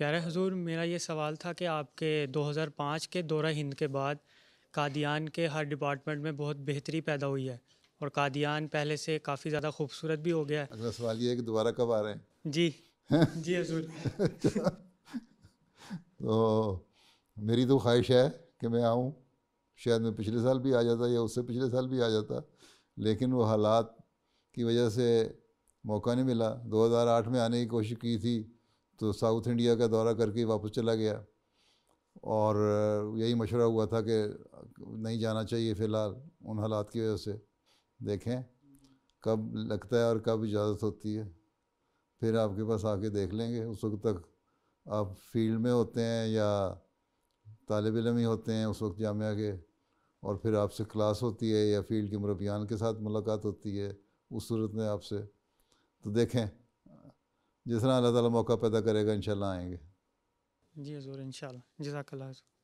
प्यारे हजूर मेरा ये सवाल था कि आपके 2005 के दौरा हिंद के बाद कादियान के हर डिपार्टमेंट में बहुत बेहतरी पैदा हुई है और कादियान पहले से काफ़ी ज़्यादा खूबसूरत भी हो गया है अगला अच्छा, सवाल ये है कि दोबारा कब आ रहे हैं जी जी हजूर तो मेरी तो ख्वाहिश है कि मैं आऊँ शायद मैं पिछले साल भी आ जाता या उससे पिछले साल भी आ जाता लेकिन वो हालात की वजह से मौका नहीं मिला 2008 में आने की कोशिश की थी तो साउथ इंडिया का दौरा करके वापस चला गया और यही मशवरा हुआ था कि नहीं जाना चाहिए फ़िलहाल उन हालात की वजह से देखें कब लगता है और कब इजाज़त होती है फिर आपके पास आके देख लेंगे उस वक्त तक आप फील्ड में होते हैं या तालब इलम ही होते हैं उस वक्त जामिया के और फिर आपसे क्लास होती है या फील्ड के मुरबियान के साथ मुलाकात होती है उस सूरत में आपसे तो देखें जिस तरह अल्लाह ताला मौका पैदा करेगा इन आएंगे जी हजूर इन शाला